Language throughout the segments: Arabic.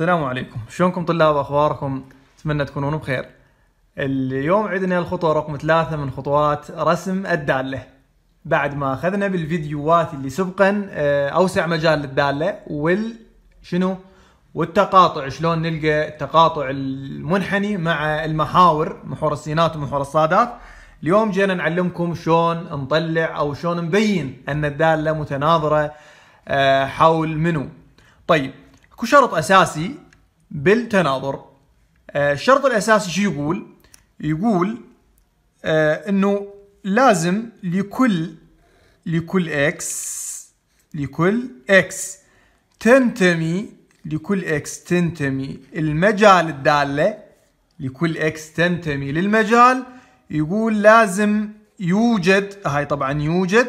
السلام عليكم شلونكم طلاب اخباركم اتمنى تكونون بخير اليوم عندنا الخطوة رقم ثلاثة من خطوات رسم الدالة بعد ما اخذنا بالفيديوهات اللي سبقا آه، اوسع مجال الدالة وال شنو والتقاطع شلون نلقى التقاطع المنحني مع المحاور محور السينات ومحور الصادات اليوم جينا نعلمكم شلون نطلع او شلون نبين ان الدالة متناظرة آه، حول منو طيب اكو شرط اساسي بالتناظر آه، الشرط الاساسي شو يقول؟ يقول آه، انه لازم لكل لكل اكس لكل اكس تنتمي لكل اكس تنتمي المجال الداله لكل اكس تنتمي للمجال يقول لازم يوجد هاي طبعا يوجد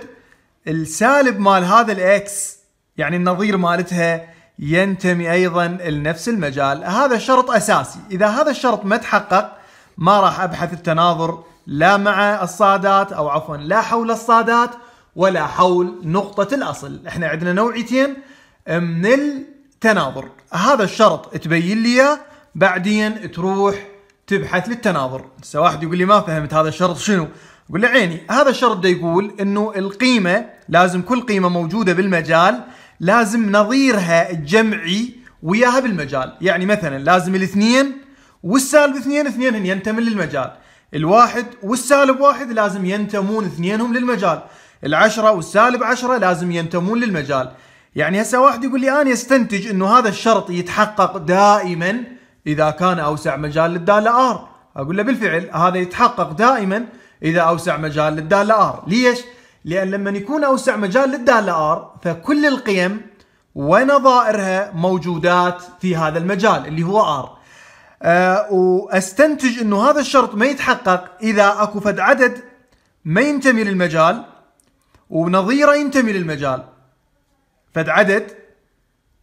السالب مال هذا الاكس يعني النظير مالتها ينتمي ايضا لنفس المجال هذا شرط اساسي اذا هذا الشرط ما تحقق ما راح ابحث التناظر لا مع الصادات او عفوا لا حول الصادات ولا حول نقطة الاصل احنا عندنا نوعيتين من التناظر هذا الشرط تبين لي بعدين تروح تبحث للتناظر هسه واحد يقول لي ما فهمت هذا الشرط شنو اقول له عيني هذا الشرط ده يقول انه القيمة لازم كل قيمة موجودة بالمجال لازم نظيرها الجمعي وياها بالمجال يعني مثلا لازم الاثنين والسالب اثنين اثنين ينتمون للمجال الواحد والسالب واحد لازم ينتمون اثنينهم للمجال العشرة والسالب عشرة لازم ينتمون للمجال يعني هسه واحد يقول لي انا يستنتج انه هذا الشرط يتحقق دائما اذا كان اوسع مجال للدالة ار اقول له بالفعل هذا يتحقق دائما اذا اوسع مجال للدالة ار ليش؟ لأن لما يكون أوسع مجال للدالة ار فكل القيم ونظائرها موجودات في هذا المجال اللي هو ار أه واستنتج انه هذا الشرط ما يتحقق اذا اكو فد عدد ما ينتمي للمجال ونظيره ينتمي للمجال فد عدد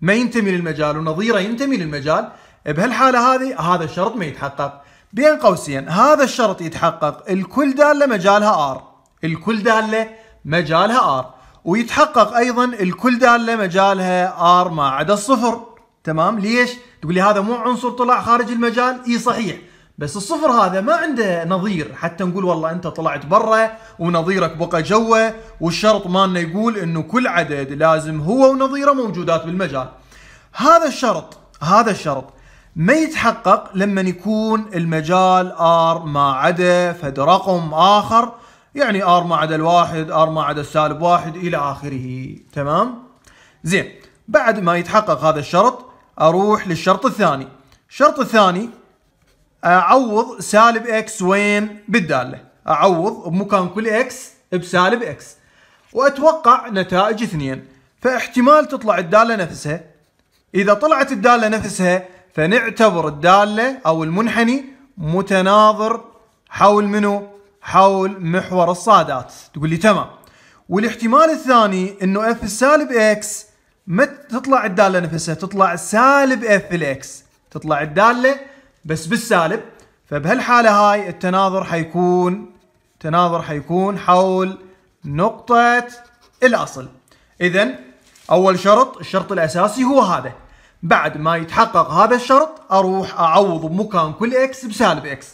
ما ينتمي للمجال ونظيره ينتمي للمجال بهالحاله هذه هذا الشرط ما يتحقق بين قوسين هذا الشرط يتحقق الكل داله مجالها ار الكل داله مجالها ار ويتحقق ايضا الكل داله مجالها ار ما عدا الصفر تمام ليش تقول لي هذا مو عنصر طلع خارج المجال اي صحيح بس الصفر هذا ما عنده نظير حتى نقول والله انت طلعت برا ونظيرك بقى جوا والشرط مالنا يقول انه كل عدد لازم هو ونظيره موجودات بالمجال هذا الشرط هذا الشرط ما يتحقق لما يكون المجال ار ما عدا فد رقم اخر يعني ار ما عدا الواحد ار ما عدا السالب واحد الى اخره تمام زين بعد ما يتحقق هذا الشرط اروح للشرط الثاني الشرط الثاني اعوض سالب اكس وين بالداله اعوض بمكان كل اكس بسالب اكس واتوقع نتائج اثنين فاحتمال تطلع الداله نفسها اذا طلعت الداله نفسها فنعتبر الداله او المنحني متناظر حول منو حول محور الصادات تقول لي تمام والاحتمال الثاني انه اف السالب اكس ما تطلع الداله نفسها تطلع سالب اف الاكس تطلع الداله بس بالسالب فبهالحاله هاي التناظر حيكون تناظر حيكون حول نقطه الاصل اذا اول شرط الشرط الاساسي هو هذا بعد ما يتحقق هذا الشرط اروح اعوض بمكان كل اكس بسالب اكس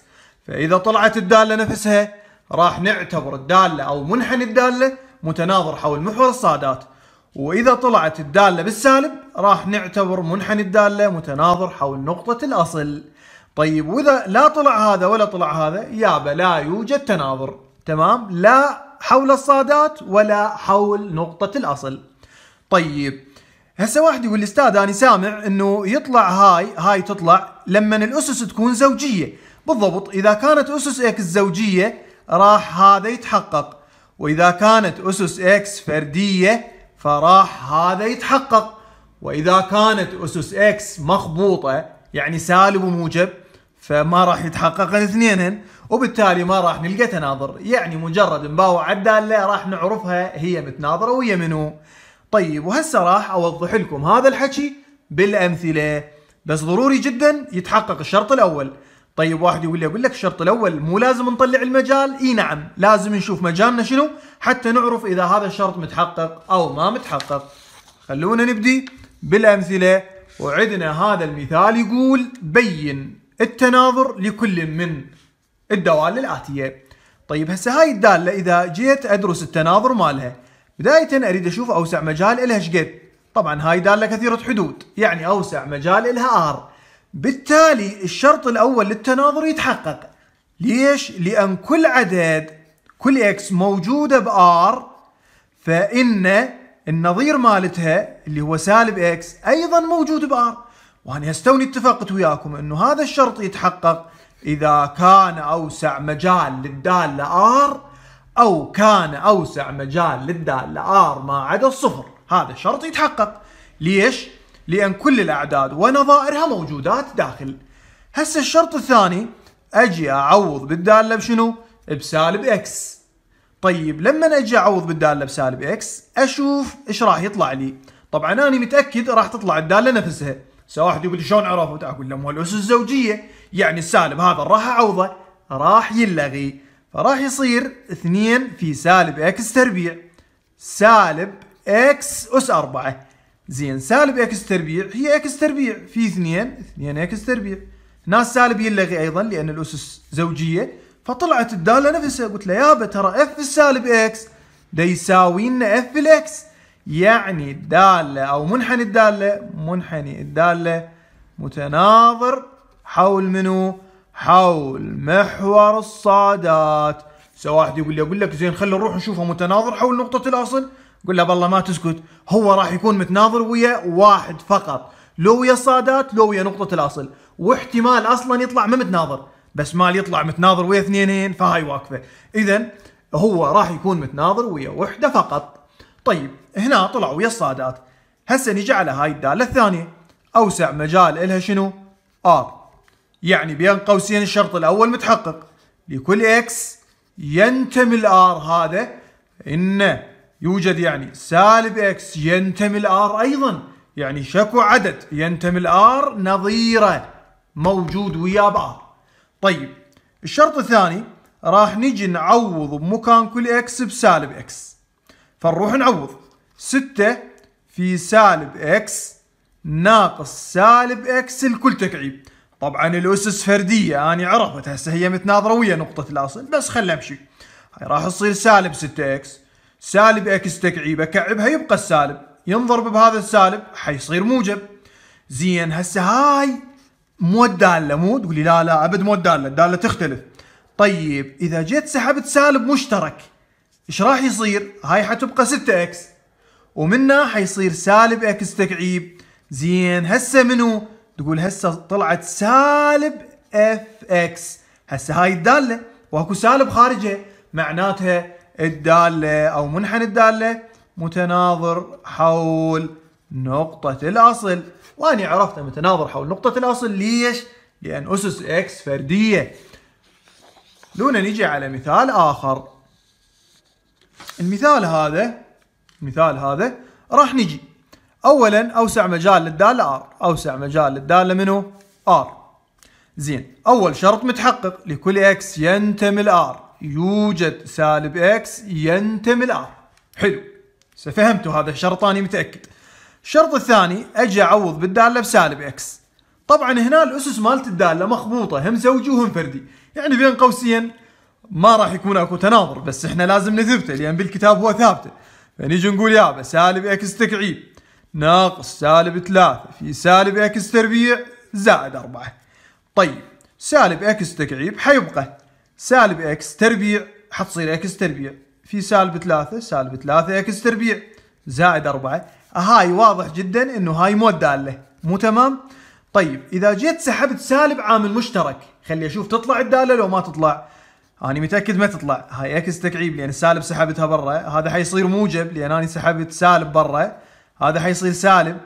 فاذا طلعت الداله نفسها راح نعتبر الدالة أو منحني الدالة متناظر حول محور الصادات وإذا طلعت الدالة بالسالب راح نعتبر منحني الدالة متناظر حول نقطة الأصل طيب وإذا لا طلع هذا ولا طلع هذا يابا لا يوجد تناظر تمام لا حول الصادات ولا حول نقطة الأصل طيب هسه واحد يقول استاذ انا سامع انه يطلع هاي هاي تطلع لما الاسس تكون زوجيه بالضبط اذا كانت اسس اكس زوجيه راح هذا يتحقق وإذا كانت أسس إكس فردية فراح هذا يتحقق وإذا كانت أسس إكس مخبوطة يعني سالب وموجب فما راح يتحقق الاثنينهن وبالتالي ما راح نلقى تناظر يعني مجرد نباوع عدالة راح نعرفها هي متناظرة ويا منو طيب وهسه راح أوضح لكم هذا الحكي بالأمثلة بس ضروري جدا يتحقق الشرط الأول طيب واحد يقول لي اقول لك الشرط الاول مو لازم نطلع المجال اي نعم لازم نشوف مجالنا شنو حتى نعرف اذا هذا الشرط متحقق او ما متحقق خلونا نبدي بالامثله وعندنا هذا المثال يقول بين التناظر لكل من الدوال الاتيه طيب هسه هاي الداله اذا جيت ادرس التناظر مالها بدايه اريد اشوف اوسع مجال الها شقد طبعا هاي داله كثيره حدود يعني اوسع مجال الها ار بالتالي الشرط الأول للتناظر يتحقق ليش؟ لأن كل عدد كل اكس موجودة بآر فإن النظير مالتها اللي هو سالب اكس أيضا موجود بآر وأنا استوني اتفقت وياكم أنه هذا الشرط يتحقق إذا كان أوسع مجال للدالة آر أو كان أوسع مجال للدالة آر ما عدا الصفر هذا الشرط يتحقق ليش؟ لأن كل الأعداد ونظائرها موجودات داخل هسه الشرط الثاني أجي أعوض بالدالة بشنو؟ بسالب إكس طيب لما أجي أعوض بالدالة بسالب إكس أشوف إيش راح يطلع لي طبعا أنا متأكد راح تطلع الدالة نفسها سواء واحد يقول لي شلون عرفت؟ أقول له الأسس الزوجية يعني السالب هذا راح أعوضه راح يلغي فراح يصير 2 في سالب إكس تربيع سالب إكس أس 4 زين سالب اكس تربيع هي اكس تربيع في اثنين اثنين اكس تربيع هنا السالب ينلغي ايضا لان الاسس زوجيه فطلعت الداله نفسها قلت له يابا ترى اف السالب اكس ده يساوي لنا اف الاكس يعني الداله او منحني الداله منحني الداله متناظر حول منو؟ حول محور الصادات سواء واحد يقول لي اقول لك زين خلينا نروح نشوفه متناظر حول نقطه الاصل قول له بالله ما تسكت هو راح يكون متناظر ويا واحد فقط لو ويا الصادات لو ويا نقطة الأصل واحتمال أصلا يطلع ما متناظر بس مال يطلع متناظر ويا اثنينين فهاي واقفة إذا هو راح يكون متناظر ويا وحدة فقط طيب هنا طلع ويا الصادات هسه نجي على هاي الدالة الثانية أوسع مجال إلها شنو آر يعني بين قوسين الشرط الأول متحقق لكل إكس ينتمي الآر هذا إنه يوجد يعني سالب اكس ينتمي الار ايضا يعني شكو عدد ينتمي الار نظيره موجود ويا بار طيب الشرط الثاني راح نجي نعوض بمكان كل اكس بسالب اكس فنروح نعوض 6 في سالب اكس ناقص سالب اكس الكل تكعيب طبعا الاسس فرديه اني عرفت هسه هي متناظره ويا نقطه الاصل بس خلينا امشي هاي راح تصير سالب 6 اكس سالب اكس تكعيبه كعبها يبقى السالب ينضرب بهذا السالب حيصير موجب زين هسه هاي مو الداله مو تقولي لا لا ابد مو الداله الداله تختلف طيب اذا جيت سحبت سالب مشترك ايش راح يصير هاي حتبقى 6 اكس ومنها حيصير سالب اكس تكعيب زين هسه منو تقول هسه طلعت سالب اف اكس هسه هاي الداله واكو سالب خارجها معناتها الدالة أو منحنى الدالة متناظر حول نقطة الأصل وأنا عرفت متناظر حول نقطة الأصل ليش؟ لأن أسس إكس فردية لونا نجي على مثال آخر المثال هذا المثال هذا راح نجي أولا أوسع مجال للدالة R أوسع مجال للدالة منو؟ R زين أول شرط متحقق لكل X ينتمي لار R يوجد سالب اكس ينتمي لار حلو سفهمتوا هذا الشرط اني متاكد الشرط الثاني اجي اعوض بالداله بسالب اكس طبعا هنا الاسس مالت الداله مخبوطه هم زوجي وهم فردي يعني بين قوسين ما راح يكون اكو تناظر بس احنا لازم نثبته لان بالكتاب هو ثابته فنيجي نقول يابا سالب اكس تكعيب ناقص سالب ثلاثة في سالب اكس تربيع زائد أربعة طيب سالب اكس تكعيب حيبقى سالب اكس تربيع حتصير اكس تربيع في سالب 3 سالب 3 اكس تربيع زائد 4 هاي واضح جدا انه هاي مو الداله مو تمام طيب اذا جيت سحبت سالب عامل مشترك خلي اشوف تطلع الداله لو ما تطلع انا متاكد ما تطلع هاي اكس تكعيب لان السالب سحبتها برا هذا حيصير موجب لان انا سحبت سالب برا هذا حيصير سالب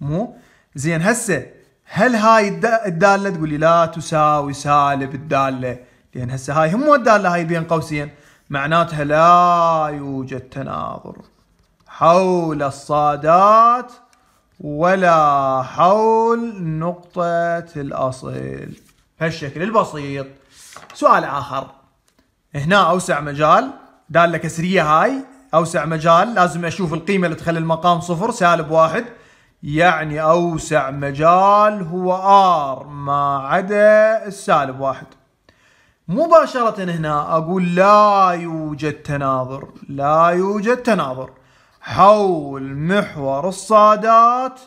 مو زين هسه هل هاي الداله تقول لي لا تساوي سالب الداله لان يعني هسه هاي هم الداله هاي بين قوسين معناتها لا يوجد تناظر حول الصادات ولا حول نقطة الأصل بهالشكل البسيط سؤال آخر هنا أوسع مجال دالة كسرية هاي أوسع مجال لازم أشوف القيمة اللي تخلي المقام صفر سالب واحد يعني أوسع مجال هو R ما عدا السالب واحد مباشرة هنا أقول لا يوجد تناظر لا يوجد تناظر حول محور الصادات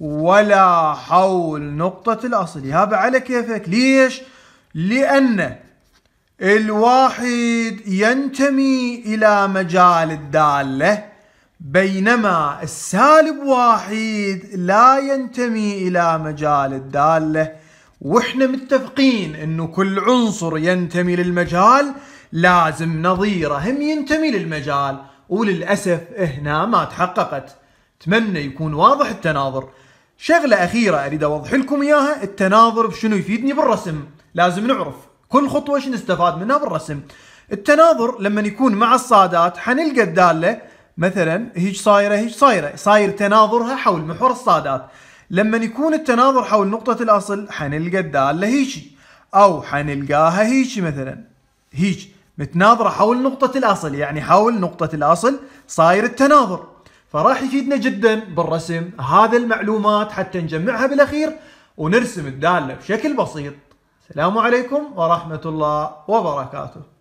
ولا حول نقطة الأصل يابا على كيفك ليش؟ لأن الواحد ينتمي إلى مجال الدالة بينما السالب واحد لا ينتمي إلى مجال الدالة واحنا متفقين انه كل عنصر ينتمي للمجال لازم نظيره هم ينتمي للمجال وللاسف هنا ما تحققت اتمنى يكون واضح التناظر شغله اخيره اريد اوضح لكم اياها التناظر بشنو يفيدني بالرسم لازم نعرف كل خطوه شنو نستفاد منها بالرسم التناظر لما يكون مع الصادات حنلقى الداله مثلا هيج صايره هيج صايره صاير تناظرها حول محور الصادات لما يكون التناظر حول نقطة الأصل حنلقى الدالة هيجي أو حنلقاها هيجي مثلا هيجي متناظرة حول نقطة الأصل يعني حول نقطة الأصل صاير التناظر فراح يفيدنا جدا بالرسم هذا المعلومات حتى نجمعها بالأخير ونرسم الدالة بشكل بسيط السلام عليكم ورحمة الله وبركاته